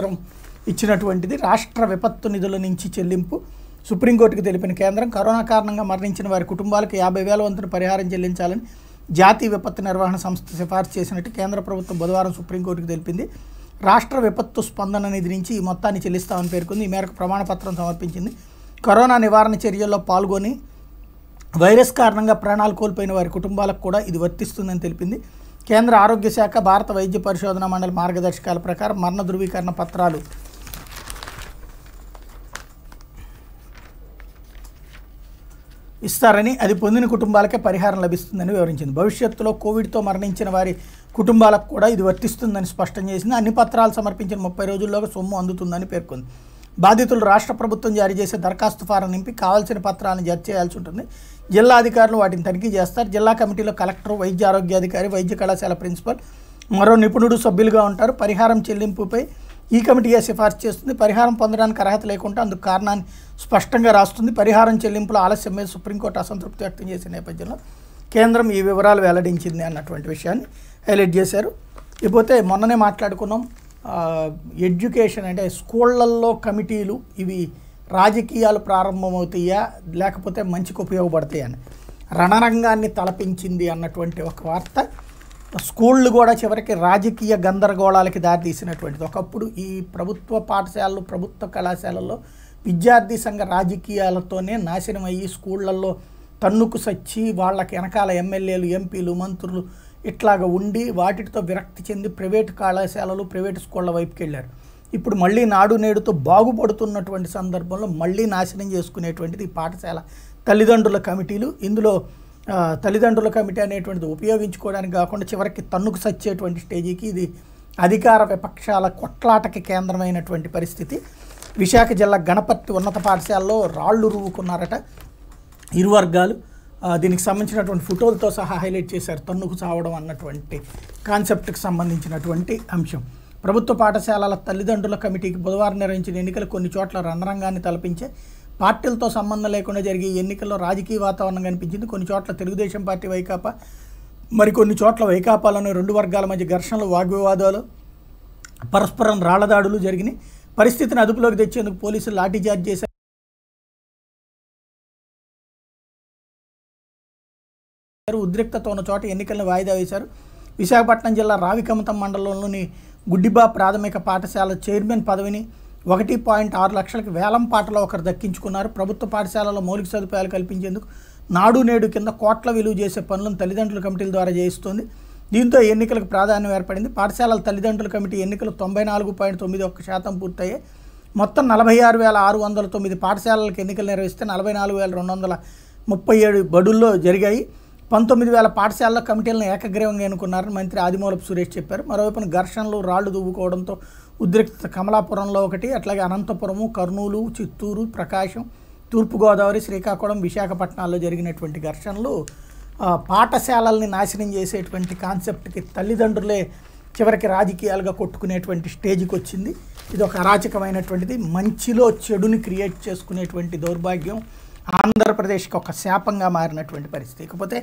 కేంద్రం ఇచ్చినటువంటిది రాష్ట్ర విపత్తు నిధుల నుంచి చెల్లింపు సుప్రీంకోర్టుకు తెలిపిన కేంద్రం కరోనా కారణంగా మరణించిన వారి కుటుంబాలకు యాభై వేల వంతున పరిహారం చెల్లించాలని జాతీయ విపత్తు నిర్వహణ సంస్థ సిఫార్సు చేసినట్టు కేంద్ర ప్రభుత్వం బుధవారం సుప్రీంకోర్టుకు తెలిపింది రాష్ట్ర విపత్తు స్పందన నిధి నుంచి ఈ మొత్తాన్ని చెల్లిస్తామని పేర్కొంది ఈ మేరకు ప్రమాణపత్రం సమర్పించింది కరోనా నివారణ చర్యల్లో పాల్గొని వైరస్ కారణంగా ప్రాణాలు కోల్పోయిన వారి కుటుంబాలకు కూడా ఇది వర్తిస్తుందని తెలిపింది కేంద్ర ఆరోగ్య శాఖ భారత వైద్య పరిశోధన మండలి మార్గదర్శకాల ప్రకారం మరణ ధృవీకరణ పత్రాలు ఇస్తారని అది పొందిన కుటుంబాలకే పరిహారం లభిస్తుందని వివరించింది భవిష్యత్తులో కోవిడ్తో మరణించిన వారి కుటుంబాలకు కూడా ఇది వర్తిస్తుందని స్పష్టం చేసింది అన్ని పత్రాలు సమర్పించిన ముప్పై రోజుల్లో సొమ్ము అందుతుందని పేర్కొంది బాధితులు రాష్ట్ర ప్రభుత్వం జారీ చేసే దరఖాస్తు ఫారం నింపి కావాల్సిన పత్రాలను జత చేయాల్సి ఉంటుంది జిల్లా అధికారులు వాటిని తనిఖీ చేస్తారు జిల్లా కమిటీలో కలెక్టర్ వైద్య ఆరోగ్యాధికారి వైద్య కళాశాల ప్రిన్సిపల్ మరో నిపుణుడు సభ్యులుగా ఉంటారు పరిహారం చెల్లింపుపై ఈ కమిటీగా సిఫార్సు చేస్తుంది పరిహారం పొందడానికి అర్హత లేకుండా అందుకు కారణాన్ని స్పష్టంగా రాస్తుంది పరిహారం చెల్లింపుల ఆలస్యం మీద సుప్రీంకోర్టు అసంతృప్తి వ్యక్తం చేసే నేపథ్యంలో కేంద్రం ఈ వివరాలు వెల్లడించింది అన్నటువంటి విషయాన్ని హైలైట్ చేశారు ఇకపోతే మొన్ననే మాట్లాడుకున్నాం ఎడ్యుకేషన్ అంటే స్కూళ్ళల్లో కమిటీలు ఇవి రాజకీయాలు ప్రారంభమవుతాయా లేకపోతే మంచికి ఉపయోగపడతాయని రణరంగాన్ని తలపించింది అన్నటువంటి ఒక వార్త స్కూళ్ళు కూడా చివరికి రాజకీయ గందరగోళాలకి దారితీసినటువంటిది ఒకప్పుడు ఈ ప్రభుత్వ పాఠశాలలు ప్రభుత్వ కళాశాలల్లో విద్యార్థి సంఘ రాజకీయాలతోనే నాశనం అయ్యి స్కూళ్ళల్లో తన్నుకు సచ్చి వాళ్ళకి వెనకాల ఎమ్మెల్యేలు ఎంపీలు మంత్రులు ఇట్లాగ ఉండి వాటితో విరక్తి చెంది ప్రైవేటు కళాశాలలు ప్రైవేటు స్కూళ్ళ వైపుకి వెళ్ళారు ఇప్పుడు మళ్ళీ నాడు నేడుతో బాగుపడుతున్నటువంటి సందర్భంలో మళ్ళీ నాశనం చేసుకునేటువంటిది ఈ పాఠశాల తల్లిదండ్రుల కమిటీలు ఇందులో తల్లిదండ్రుల కమిటీ అనేటువంటిది ఉపయోగించుకోవడానికి కాకుండా చివరికి తన్నుకు సచ్చేటువంటి స్టేజీకి ఇది అధికార విపక్షాల కొట్లాటకి కేంద్రమైనటువంటి పరిస్థితి విశాఖ జిల్లా గణపతి ఉన్నత పాఠశాలలో రాళ్ళు రువ్వుకున్నారట ఇరు వర్గాలు దీనికి సంబంధించినటువంటి ఫోటోలతో సహా హైలైట్ చేశారు తన్నుకు చావడం అన్నటువంటి కాన్సెప్ట్కి సంబంధించినటువంటి అంశం ప్రభుత్వ పాఠశాలల తల్లిదండ్రుల కమిటీకి బుధవారం నిర్వహించిన ఎన్నికలు కొన్ని చోట్ల రణరంగాన్ని తలపించే పార్టీలతో సంబంధం లేకుండా జరిగే ఎన్నికల్లో రాజకీయ వాతావరణం కనిపించింది కొన్ని చోట్ల తెలుగుదేశం పార్టీ వైకాపా మరికొన్ని చోట్ల వైకాపాలను రెండు వర్గాల మధ్య ఘర్షణలు వాగ్వివాదాలు పరస్పరం రాళ్లదాడులు జరిగినాయి పరిస్థితిని అదుపులోకి తెచ్చేందుకు పోలీసులు లాఠీచార్జ్ చేశారు ఉద్రిక్తత ఉన్న చోట ఎన్నికలను వాయిదా వేశారు విశాఖపట్నం జిల్లా రావికమతం మండలంలోని గుడ్డిబా ప్రాథమిక పాఠశాల చైర్మన్ పదవిని ఒకటి పాయింట్ ఆరు లక్షలకు వేలం పాటలో ఒకరు దక్కించుకున్నారు ప్రభుత్వ పాఠశాలలో మౌలిక సదుపాయాలు కల్పించేందుకు నాడు నేడు కింద కోట్ల విలువ చేసే పనులను తల్లిదండ్రుల కమిటీల ద్వారా చేయిస్తుంది దీంతో ఎన్నికలకు ప్రాధాన్యం ఏర్పడింది పాఠశాలల తల్లిదండ్రుల కమిటీ ఎన్నికలు తొంభై నాలుగు పాయింట్ తొమ్మిది ఒక్క శాతం పూర్తయ్యాయి మొత్తం నలభై ఆరు వేల ఆరు వందల తొమ్మిది పాఠశాలలకు ఎన్నికలు నిర్వహిస్తే నలభై నాలుగు వేల రెండు వందల ముప్పై ఏడు బడుల్లో జరిగాయి పంతొమ్మిది వేల పాఠశాలల కమిటీలను ఏకగ్రీవంగా ఎన్నుకున్నారని మంత్రి ఆదిమూలపు సురేష్ చెప్పారు మరోవైపున ఘర్షణలు రాళ్లు దువ్వుకోవడంతో ఉద్రిక్త కమలాపురంలో ఒకటి అట్లాగే అనంతపురము కర్నూలు చిత్తూరు ప్రకాశం తూర్పుగోదావరి శ్రీకాకుళం విశాఖపట్నాల్లో జరిగినటువంటి ఘర్షణలు పాఠశాలల్ని నాశనం చేసేటువంటి కాన్సెప్ట్కి తల్లిదండ్రులే చివరికి రాజకీయాలుగా కొట్టుకునేటువంటి స్టేజ్కి వచ్చింది ఇది ఒక అరాచకమైనటువంటిది మంచిలో చెడుని క్రియేట్ చేసుకునేటువంటి దౌర్భాగ్యం ఆంధ్రప్రదేశ్కి ఒక శాపంగా మారినటువంటి పరిస్థితి ఇకపోతే